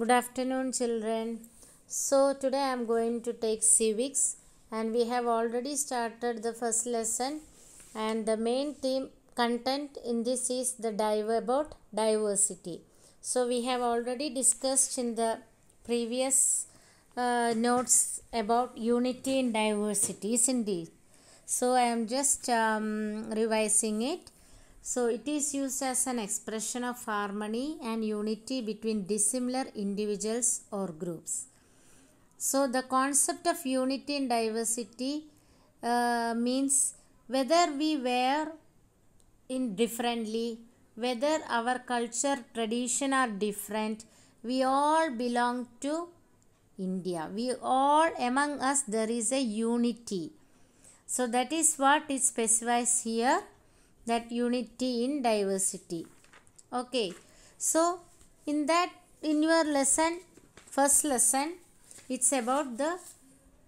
good afternoon children so today i am going to take civics and we have already started the first lesson and the main theme content in this is the dive about diversity so we have already discussed in the previous uh, notes about unity and diversity isn't it so i am just um, revising it so it is used as an expression of harmony and unity between dissimilar individuals or groups. So the concept of unity and diversity uh, means whether we were in differently, whether our culture, tradition are different, we all belong to India. We all among us there is a unity. So that is what it specifies here that unity in diversity okay so in that in your lesson first lesson it's about the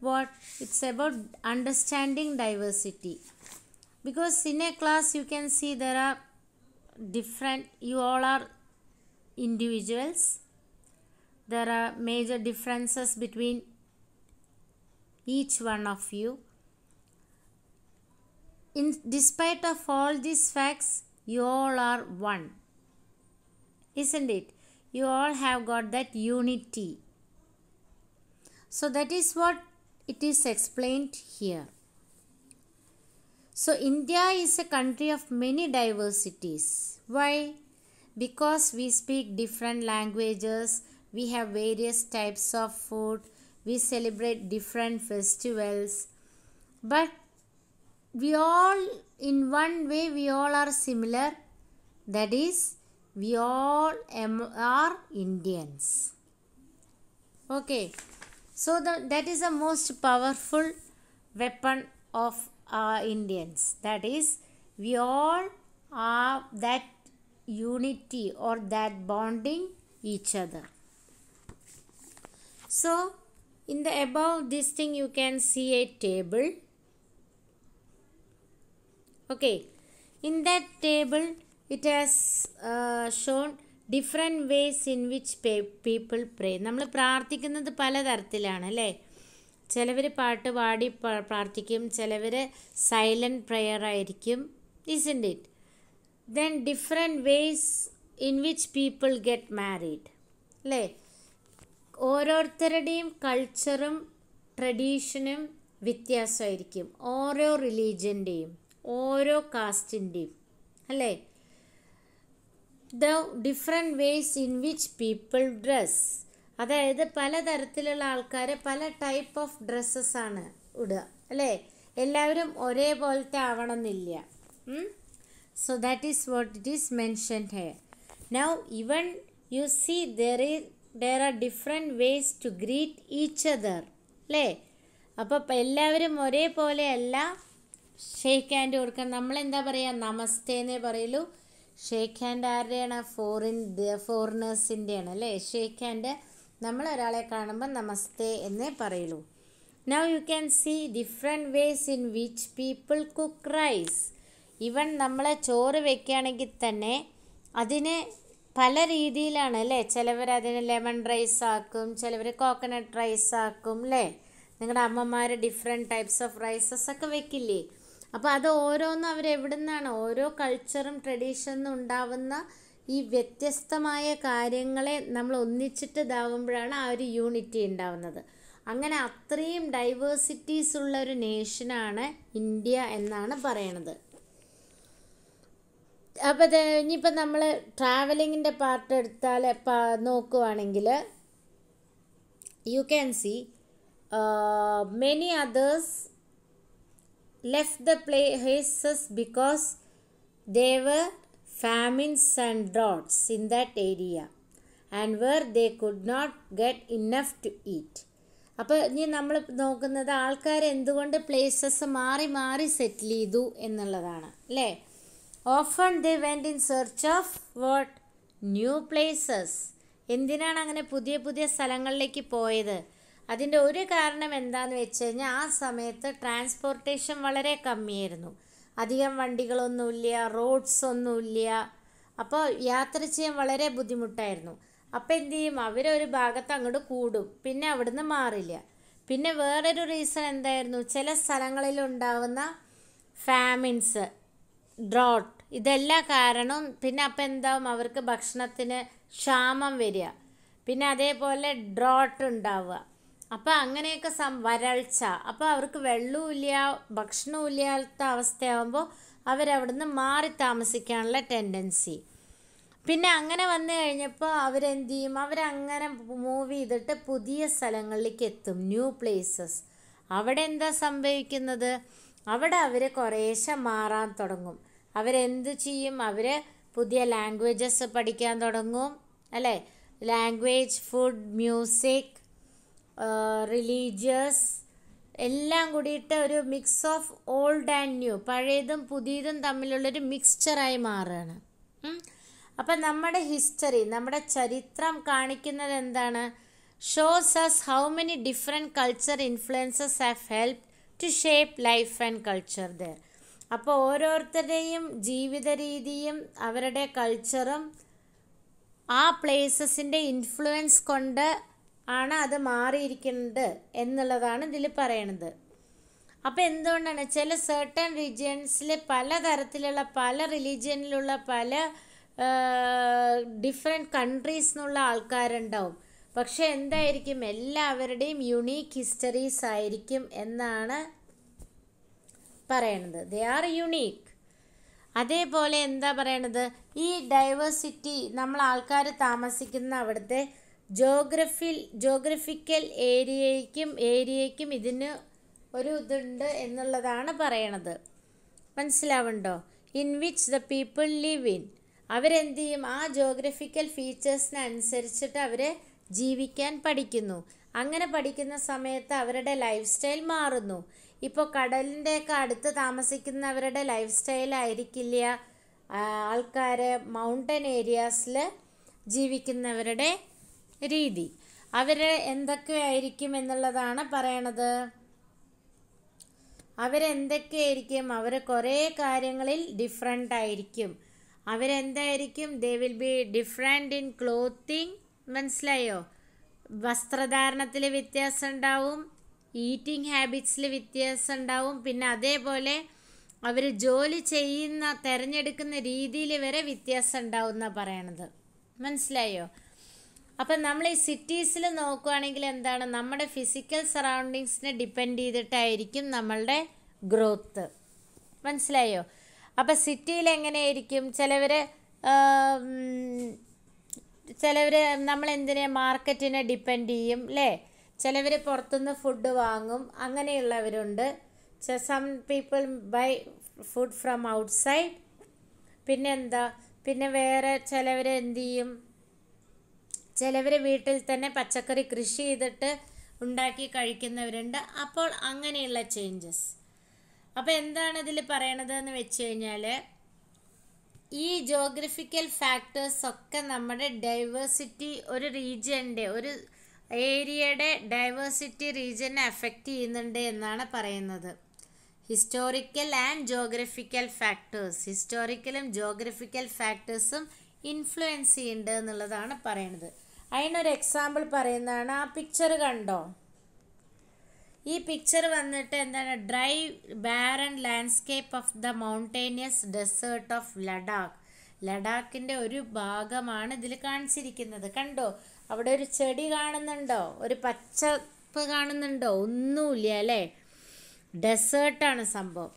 what it's about understanding diversity because in a class you can see there are different you all are individuals there are major differences between each one of you in despite of all these facts you all are one isn't it you all have got that unity so that is what it is explained here so india is a country of many diversities why because we speak different languages we have various types of food we celebrate different festivals but we all in one way we all are similar that is we all are indians okay so the, that is the most powerful weapon of our indians that is we all are that unity or that bonding each other so in the above this thing you can see a table okay in that table it has uh, shown different ways in which പേ people pray നമ്മൾ പ്രാർത്ഥിക്കുന്നത് പലതരത്തിലാണ് അല്ലേ ചിലവർ പാട്ട് പാടി പ്രാർത്ഥിക്കും ചിലവർ സൈലൻറ്റ് പ്രെയർ ആയിരിക്കും isn't it then different ways in which people get married അല്ലേ ഓരോരുത്തരുടെയും കൾച്ചറും ട്രഡീഷനും വ്യത്യാസമായിരിക്കും ഓരോ റിലീജിയൻ്റെയും ഓരോ കാസ്റ്റിൻ്റെയും അല്ലേ the different ways in which people dress അതായത് പലതരത്തിലുള്ള ആൾക്കാർ പല ടൈപ്പ് ഓഫ് ഡ്രസ്സസ് ആണ് ഇടുക അല്ലേ എല്ലാവരും ഒരേപോലത്തെ ആവണമെന്നില്ല so that is what it is mention here now even you see there ഈ there are different ways to greet each other അല്ലേ അപ്പോൾ എല്ലാവരും ഒരേപോലെയല്ല ഷേക്ക് ഹാൻഡ് കൊടുക്കണം നമ്മളെന്താ പറയുക നമസ്തേ എന്നേ പറയുള്ളൂ ഷേക്ക് ഹാൻഡ് ആരുടെയാണ് ഫോറിൻ ഫോറിനേഴ്സിൻ്റെയാണ് അല്ലേ ഷേക്ക് ഹാൻഡ് നമ്മൾ ഒരാളെ കാണുമ്പോൾ നമസ്തേ എന്നേ പറയുള്ളൂ now you can see different ways in which people cook rice even നമ്മൾ ചോറ് വെക്കുകയാണെങ്കിൽ തന്നെ അതിനെ പല രീതിയിലാണ് അല്ലേ ചിലവർ അതിന് ലെമൺ റൈസ് ആക്കും ചിലവർ കോക്കനട്ട് റൈസ് ആക്കും അല്ലേ നിങ്ങളുടെ അമ്മമാർ ഡിഫറെൻറ്റ് ടൈപ്സ് ഓഫ് റൈസസ് ഒക്കെ വെക്കില്ലേ അപ്പോൾ അത് ഓരോന്നും അവരെവിടെ നിന്നാണ് ഓരോ കൾച്ചറും ട്രഡീഷനും ഉണ്ടാവുന്ന ഈ വ്യത്യസ്തമായ കാര്യങ്ങളെ നമ്മൾ ഒന്നിച്ചിട്ട് ഇതാവുമ്പോഴാണ് ആ ഒരു യൂണിറ്റി ഉണ്ടാവുന്നത് അങ്ങനെ അത്രയും ഡൈവേഴ്സിറ്റീസ് ഉള്ള ഒരു നേഷനാണ് ഇന്ത്യ എന്നാണ് പറയണത് അപ്പോൾ ഇനിയിപ്പോൾ നമ്മൾ ട്രാവലിങ്ങിൻ്റെ പാർട്ട് എടുത്താൽ നോക്കുവാണെങ്കിൽ you can see many others left the places because there were famines and droughts in that area and where they could not get enough to eat. അപ്പോൾ ഇനി നമ്മൾ നോക്കുന്നത് ആൾക്കാർ എന്തുകൊണ്ട് പ്ലേസസ് മാറി മാറി സെറ്റിൽ ചെയ്തു എന്നുള്ളതാണ് അല്ലേ often they went in search of what new places എന്തിനാണ് അങ്ങനെ പുതിയ പുതിയ സ്ഥലങ്ങളിലേക്ക് പോയത് അതിൻ്റെ ഒരു കാരണം എന്താണെന്ന് വെച്ച് കഴിഞ്ഞാൽ ആ സമയത്ത് ട്രാൻസ്പോർട്ടേഷൻ വളരെ കമ്മിയായിരുന്നു അധികം വണ്ടികളൊന്നുമില്ല റോഡ്സ് ഒന്നുമില്ല അപ്പോൾ യാത്ര ചെയ്യാൻ വളരെ ബുദ്ധിമുട്ടായിരുന്നു അപ്പോൾ എന്തു ചെയ്യും അവരൊരു ഭാഗത്ത് അങ്ങോട്ട് കൂടും പിന്നെ അവിടുന്ന് മാറില്ല പിന്നെ വേറൊരു റീസൺ എന്തായിരുന്നു ചില സ്ഥലങ്ങളിൽ ഫാമിൻസ് ഡ്രോട്ട് ഇതെല്ലാം കാരണം പിന്നെ അപ്പം എന്താവും അവർക്ക് ഭക്ഷണത്തിന് ക്ഷാമം വരിക പിന്നെ അതേപോലെ ഡ്രോട്ട് ഉണ്ടാവുക അപ്പം അങ്ങനെയൊക്കെ സം വരൾച്ച അപ്പോൾ അവർക്ക് ഇല്ല ഭക്ഷണവും ഇല്ലാത്ത അവസ്ഥയാകുമ്പോൾ അവരവിടുന്ന് മാറി താമസിക്കാനുള്ള ടെൻഡൻസി പിന്നെ അങ്ങനെ വന്നു കഴിഞ്ഞപ്പോൾ അവരെന്ത് ചെയ്യും അവരങ്ങനെ മൂവ് ചെയ്തിട്ട് പുതിയ സ്ഥലങ്ങളിലേക്ക് എത്തും ന്യൂ പ്ലേസസ് അവിടെ എന്താ സംഭവിക്കുന്നത് അവിടെ അവർ കുറേശ്ശെ മാറാൻ തുടങ്ങും അവരെന്ത് ചെയ്യും അവർ പുതിയ ലാംഗ്വേജസ് പഠിക്കാൻ തുടങ്ങും അല്ലേ ലാംഗ്വേജ് ഫുഡ് മ്യൂസിക് റിലീജിയസ് എല്ലാം കൂടിയിട്ട് ഒരു mix of old and new പഴയതും പുതിയതും തമ്മിലുള്ളൊരു മിക്സ്ചറായി മാറുകയാണ് അപ്പം നമ്മുടെ ഹിസ്റ്ററി നമ്മുടെ ചരിത്രം കാണിക്കുന്നത് എന്താണ് shows us how many different culture influences have help to shape life and culture there അപ്പോൾ ഓരോരുത്തരുടെയും ജീവിത രീതിയും അവരുടെ കൾച്ചറും ആ പ്ലേസസിൻ്റെ ഇൻഫ്ലുവൻസ് കൊണ്ട് ആണ് അത് മാറിയിരിക്കുന്നത് എന്നുള്ളതാണ് ഇതിൽ പറയണത് അപ്പോൾ എന്തുകൊണ്ടാണ് ചില സെർട്ടൺ റീജിയൻസിലെ പല തരത്തിലുള്ള പല റിലീജിയനിലുള്ള പല ഡിഫറെൻ്റ് കൺട്രീസ് എന്നുള്ള ആൾക്കാരുണ്ടാവും പക്ഷെ എന്തായിരിക്കും എല്ലാവരുടെയും യുണീക്ക് ഹിസ്റ്ററീസ് ആയിരിക്കും എന്നാണ് പറയണത് ദേ ആർ യുണീക്ക് അതേപോലെ എന്താ പറയണത് ഈ ഡൈവേഴ്സിറ്റി നമ്മൾ ആൾക്കാർ താമസിക്കുന്ന അവിടുത്തെ ജോഗ്രഫിൽ ജോഗ്രഫിക്കൽ ഏരിയയ്ക്കും ഏരിയയ്ക്കും ഇതിന് ഒരു ഇതുണ്ട് എന്നുള്ളതാണ് പറയണത് മനസ്സിലാവുണ്ടോ in which the people live in അവരെന്ത് ചെയ്യും ആ ജോഗ്രഫിക്കൽ ഫീച്ചേഴ്സിനനുസരിച്ചിട്ട് അവരെ ജീവിക്കാൻ പഠിക്കുന്നു അങ്ങനെ പഠിക്കുന്ന സമയത്ത് അവരുടെ ലൈഫ് സ്റ്റൈൽ മാറുന്നു ഇപ്പോൾ കടലിൻ്റെയൊക്കെ അടുത്ത് താമസിക്കുന്നവരുടെ ലൈഫ് സ്റ്റൈലായിരിക്കില്ല ആൾക്കാർ മൗണ്ടൻ ഏരിയാസിൽ ജീവിക്കുന്നവരുടെ രീതി അവരെ എന്തൊക്കെയായിരിക്കും എന്നുള്ളതാണ് പറയണത് അവരെന്തൊക്കെയായിരിക്കും അവർ കുറേ കാര്യങ്ങളിൽ ഡിഫറെൻ്റ് ആയിരിക്കും അവരെന്തായിരിക്കും they will be different in clothing മനസ്സിലായോ വസ്ത്രധാരണത്തിൽ വ്യത്യാസം ഉണ്ടാവും ഈറ്റിംഗ് ഹാബിറ്റ്സിൽ വ്യത്യാസം ഉണ്ടാവും പിന്നെ അതേപോലെ അവർ ജോലി ചെയ്യുന്ന തിരഞ്ഞെടുക്കുന്ന രീതിയിൽ വരെ വ്യത്യാസം ഉണ്ടാവും എന്നാണ് പറയണത് മനസ്സിലായോ അപ്പം നമ്മൾ ഈ സിറ്റീസിൽ നോക്കുകയാണെങ്കിൽ എന്താണ് നമ്മുടെ ഫിസിക്കൽ സറൗണ്ടിങ്സിനെ ഡിപ്പെൻഡ് ചെയ്തിട്ടായിരിക്കും നമ്മളുടെ ഗ്രോത്ത് മനസ്സിലായോ അപ്പം സിറ്റിയിൽ എങ്ങനെയായിരിക്കും ചിലവർ ചിലവർ എന്തിനെ മാർക്കറ്റിനെ ഡിപ്പെൻഡ് ചെയ്യും അല്ലേ ചിലവർ പുറത്തുനിന്ന് ഫുഡ് വാങ്ങും അങ്ങനെയുള്ളവരുണ്ട് some people buy food from outside പിന്നെന്താ പിന്നെ വേറെ ചിലവർ എന്തു ചെയ്യും ചിലവർ വീട്ടിൽ തന്നെ പച്ചക്കറി കൃഷി ചെയ്തിട്ട് ഉണ്ടാക്കി കഴിക്കുന്നവരുണ്ട് അപ്പോൾ അങ്ങനെയുള്ള ചേഞ്ചസ് അപ്പോൾ എന്താണ് ഇതിൽ എന്ന് വെച്ച് കഴിഞ്ഞാൽ ഈ ജോഗ്രഫിക്കൽ ഫാക്ടേഴ്സ് ഒക്കെ നമ്മുടെ ഡൈവേഴ്സിറ്റി ഒരു റീജിയൻ്റെ ഒരു ഏരിയയുടെ ഡൈവേഴ്സിറ്റി റീജിയനെ അഫക്റ്റ് ചെയ്യുന്നുണ്ട് എന്നാണ് പറയുന്നത് ഹിസ്റ്റോറിക്കൽ ആൻഡ് ജോഗ്രഫിക്കൽ ഫാക്ടേഴ്സ് ഹിസ്റ്റോറിക്കലും ജോഗ്രഫിക്കൽ ഫാക്ടേഴ്സും ഇൻഫ്ലുവൻസ് ചെയ്യുന്നുണ്ട് എന്നുള്ളതാണ് പറയണത് അതിനൊരു എക്സാമ്പിൾ പറയുന്നതാണ് ആ പിക്ചർ കണ്ടോ ഈ പിക്ചർ വന്നിട്ട് എന്താണ് dry barren landscape of the mountainous desert of Ladakh ലഡാക്കിൻ്റെ ഒരു ഭാഗമാണ് ഇതിൽ കാണിച്ചിരിക്കുന്നത് കണ്ടോ അവിടെ ഒരു ചെടി കാണുന്നുണ്ടോ ഒരു പച്ചപ്പ് കാണുന്നുണ്ടോ ഒന്നുമില്ല അല്ലേ ഡെസേർട്ടാണ് സംഭവം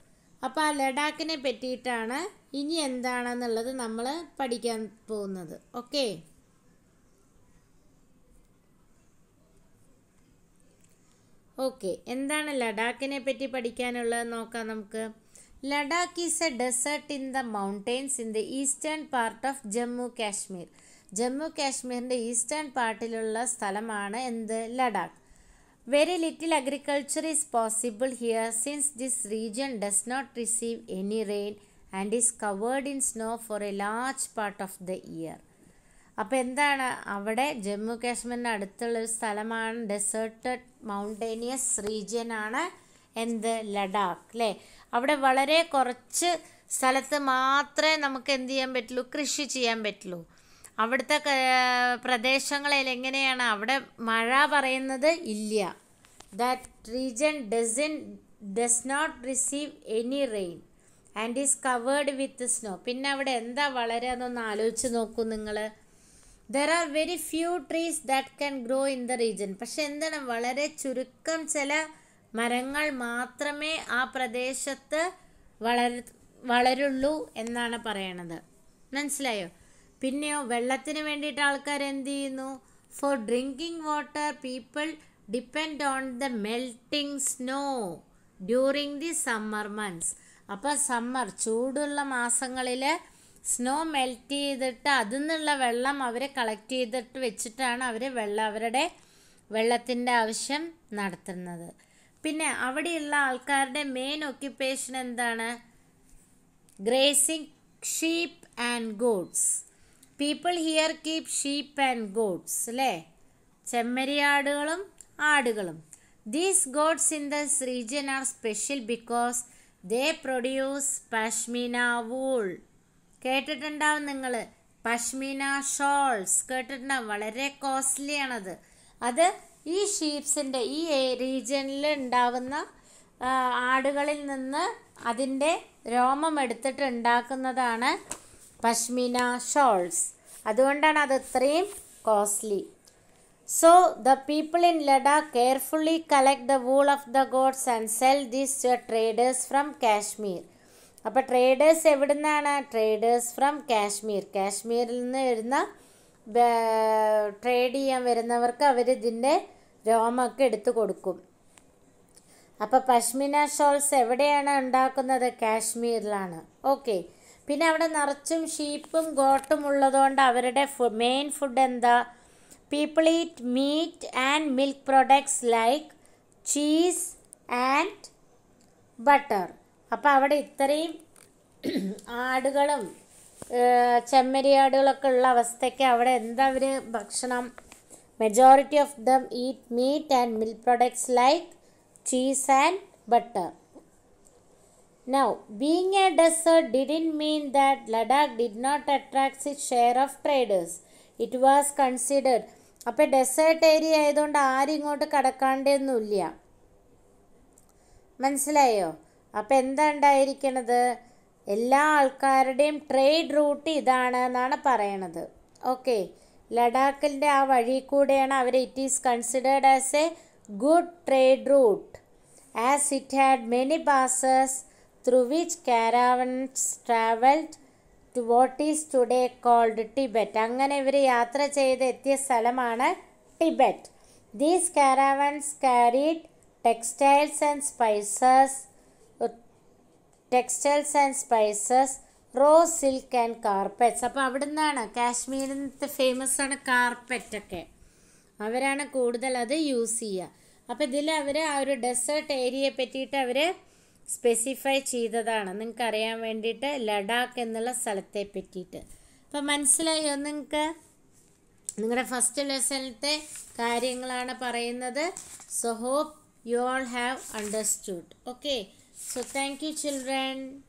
അപ്പോൾ ആ ലഡാക്കിനെ പറ്റിയിട്ടാണ് ഇനി എന്താണെന്നുള്ളത് നമ്മൾ പഠിക്കാൻ പോകുന്നത് ഓക്കേ ഓക്കെ എന്താണ് ലഡാക്കിനെ പറ്റി പഠിക്കാനുള്ളത് നോക്കാം നമുക്ക് Ladakh is a desert in the mountains in the eastern part of Jammu Kashmir Jammu കാശ്മീരിൻ്റെ ഈസ്റ്റേൺ പാർട്ടിലുള്ള സ്ഥലമാണ് എന്ത് Ladakh very little agriculture is possible here since this region does not receive any rain and is covered in snow for a large part of the year അപ്പോൾ എന്താണ് അവിടെ ജമ്മു കാശ്മീരിന് അടുത്തുള്ള ഒരു സ്ഥലമാണ് ഡെസേർട്ടഡ് മൗണ്ടേനിയസ് ആണ് എന്ത് ലഡാക്ക് അല്ലേ അവിടെ വളരെ കുറച്ച് സ്ഥലത്ത് മാത്രമേ നമുക്ക് എന്ത് ചെയ്യാൻ പറ്റുള്ളൂ കൃഷി ചെയ്യാൻ പറ്റുള്ളൂ അവിടുത്തെ പ്രദേശങ്ങളിൽ എങ്ങനെയാണ് അവിടെ മഴ പറയുന്നത് ഇല്ല that region in does not receive any rain and is covered with snow പിന്നെ അവിടെ എന്താ വളരെ അതൊന്ന് ആലോചിച്ച് നോക്കൂ നിങ്ങൾ there are very few trees that can grow in the region പക്ഷെ എന്താണ് വളരെ ചുരുക്കം ചില മരങ്ങൾ മാത്രമേ ആ പ്രദേശത്ത് വളര വളരുള്ളൂ എന്നാണ് പറയണത് മനസ്സിലായോ പിന്നെയോ വെള്ളത്തിന് വേണ്ടിയിട്ട് ആൾക്കാർ എന്ത് ചെയ്യുന്നു for drinking water people depend on the melting snow during the summer months അപ്പോൾ സമ്മർ ചൂടുള്ള മാസങ്ങളിൽ സ്നോ മെൽറ്റ് ചെയ്തിട്ട് അതിൽ നിന്നുള്ള വെള്ളം അവർ കളക്ട് ചെയ്തിട്ട് വെച്ചിട്ടാണ് അവർ വെള്ളം അവരുടെ വെള്ളത്തിൻ്റെ ആവശ്യം നടത്തുന്നത് പിന്നെ അവിടെയുള്ള ആൾക്കാരുടെ മെയിൻ ഓക്യുപ്പേഷൻ എന്താണ് grazing sheep and goats people here keep sheep and goats അല്ലേ ചെമ്മരിയാടുകളും ആടുകളും these goats in this region are special because they produce pashmina wool കേട്ടിട്ടുണ്ടാവും നിങ്ങൾ പഷ്മിന ഷോൾസ് കേട്ടിട്ടുണ്ടാവും വളരെ കോസ്റ്റ്ലി ആണത് അത് ഈ ഷീപ്സിൻ്റെ ഈ റീജിയനിൽ ഉണ്ടാവുന്ന ആടുകളിൽ നിന്ന് അതിൻ്റെ രോമം എടുത്തിട്ട് ഉണ്ടാക്കുന്നതാണ് പഷ്മിന ഷോൾസ് അതുകൊണ്ടാണ് അത് ഇത്രയും costly so the people in Ladakh carefully collect the wool of the goats and sell these traders from Kashmir അപ്പോൾ ട്രേഡേഴ്സ് എവിടെ നിന്നാണ് ട്രേഡേഴ്സ് ഫ്രം കാശ്മീർ കാശ്മീരിൽ നിന്ന് വരുന്ന ട്രേഡ് ചെയ്യാൻ വരുന്നവർക്ക് അവർ ഇതിൻ്റെ രോമൊക്കെ എടുത്തു കൊടുക്കും അപ്പോൾ പശ്മിന ഷോൾസ് എവിടെയാണ് ഉണ്ടാക്കുന്നത് കാശ്മീരിലാണ് ഓക്കെ പിന്നെ അവിടെ നിറച്ചും ഷീപ്പും ഗോട്ടും ഉള്ളതുകൊണ്ട് അവരുടെ മെയിൻ ഫുഡ് എന്താ people eat meat and milk products like cheese and butter അപ്പം അവിടെ ഇത്രയും ആടുകളും ചെമ്മരിയാടുകളൊക്കെ ഉള്ള അവസ്ഥയ്ക്ക് അവിടെ എന്താ അവർ ഭക്ഷണം majority of them eat meat and milk products like cheese and butter now being a desert didn't mean that Ladakh did not attracts it share of traders it was considered അപ്പോൾ ഡെസേർട്ട് ഏരിയ ആയതുകൊണ്ട് ആരും ഇങ്ങോട്ട് കടക്കാണ്ടൊന്നുമില്ല മനസ്സിലായോ അപ്പോൾ എന്താ ഉണ്ടായിരിക്കണത് എല്ലാ ആൾക്കാരുടെയും trade root ഇതാണ് എന്നാണ് പറയണത് ഓക്കെ ലഡാക്കിൻ്റെ ആ വഴി കൂടെയാണ് അവർ it is considered as a good trade route as it had many passes through which caravans travelled to what is today called Tibet അങ്ങനെ ഇവർ യാത്ര ചെയ്ത് എത്തിയ സ്ഥലമാണ് Tibet these caravans carried textiles and spices textiles and spices raw silk and carpets അപ്പോൾ അവിടെ നിന്നാണ് കാശ്മീരിനത്തെ famous ആണ് കാർപ്പറ്റൊക്കെ അവരാണ് കൂടുതൽ അത് യൂസ് ചെയ്യുക അപ്പോൾ ഇതിൽ അവർ ആ ഒരു ഡെസേർട്ട് ഏരിയയെ പറ്റിയിട്ട് അവർ സ്പെസിഫൈ ചെയ്തതാണ് നിങ്ങൾക്ക് അറിയാൻ വേണ്ടിയിട്ട് ലഡാക്ക് എന്നുള്ള സ്ഥലത്തെ പറ്റിയിട്ട് അപ്പോൾ മനസ്സിലായോ നിങ്ങൾക്ക് നിങ്ങളുടെ ഫസ്റ്റ് ലെസണിലത്തെ കാര്യങ്ങളാണ് പറയുന്നത് so hope you all have understood okay So thank you children.